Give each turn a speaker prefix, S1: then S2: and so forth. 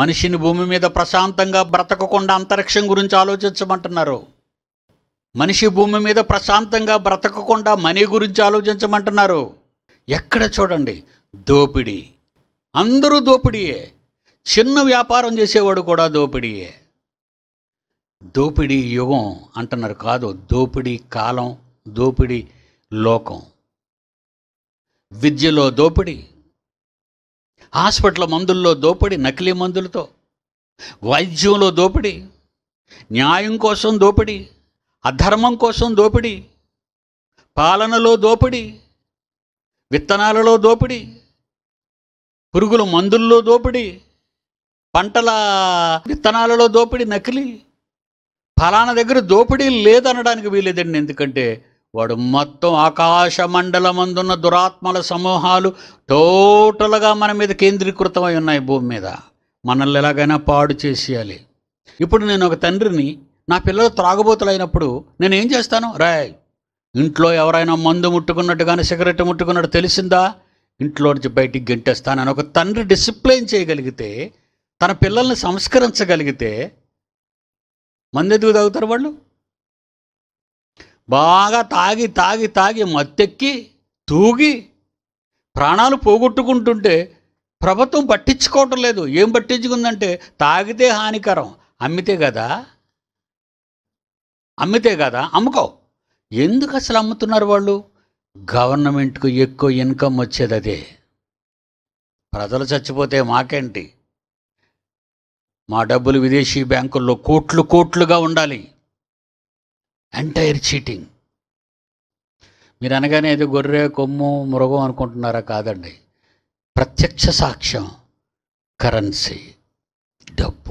S1: మనిషిని భూమి మీద ప్రశాంతంగా బ్రతకకుండా అంతరిక్షం గురించి ఆలోచించమంటున్నారు మనిషి భూమి మీద ప్రశాంతంగా బ్రతకకుండా మనీ గురించి ఆలోచించమంటున్నారు ఎక్కడ చూడండి దోపిడీ అందరూ దోపిడీయే చిన్న వ్యాపారం చేసేవాడు కూడా దోపిడీయే దోపిడీ యుగం అంటున్నారు కాదు దోపిడీ కాలం దోపిడీ లోకం విద్యలో దోపిడీ హాస్పిటల్ మందుల్లో దోపిడీ నకిలీ మందులతో వైద్యంలో దోపిడి న్యాయం కోసం దోపిడి అధర్మం కోసం దోపిడి పాలనలో దోపిడి విత్తనాలలో దోపిడి పురుగుల మందుల్లో దోపిడి పంటల విత్తనాలలో దోపిడీ నకిలీ ఫలానా దగ్గర దోపిడీ లేదనడానికి వీలేదండి ఎందుకంటే వాడు మొత్తం ఆకాశ మండలమందున్న దురాత్మల సమూహాలు టోటల్గా మన మీద కేంద్రీకృతమై ఉన్నాయి భూమి మీద మనల్ని ఎలాగైనా పాడు చేసేయాలి ఇప్పుడు నేను ఒక తండ్రిని నా పిల్లలు త్రాగుబోతులైనప్పుడు నేను ఏం చేస్తాను రాయ్ ఇంట్లో ఎవరైనా మందు ముట్టుకున్నట్టు కానీ సిగరెట్ ముట్టుకున్నట్టు తెలిసిందా ఇంట్లో నుంచి బయటికి గెంటేస్తానని ఒక తండ్రి డిసిప్లైన్ చేయగలిగితే తన పిల్లల్ని సంస్కరించగలిగితే మందు ఎదుగు తాగుతారు వాళ్ళు బాగా తాగి తాగి తాగి మత్తెక్కి తూగి ప్రాణాలు పోగొట్టుకుంటుంటే ప్రభుత్వం పట్టించుకోవటం లేదు ఏం పట్టించుకుందంటే తాగితే హానికరం అమ్మితే కదా అమ్మితే కదా అమ్ముకో ఎందుకు అసలు అమ్ముతున్నారు వాళ్ళు గవర్నమెంట్కు ఎక్కువ ఇన్కమ్ వచ్చేది అదే ప్రజలు చచ్చిపోతే మాకేంటి మా డబ్బులు విదేశీ బ్యాంకుల్లో కోట్లు కోట్లుగా ఉండాలి ఎంటైర్ చీటింగ్ మీరు అనగానే ఏదో గొర్రె కొమ్ము మృగం అనుకుంటున్నారా కాదండి ప్రత్యక్ష సాక్ష్యం కరెన్సీ డబ్బు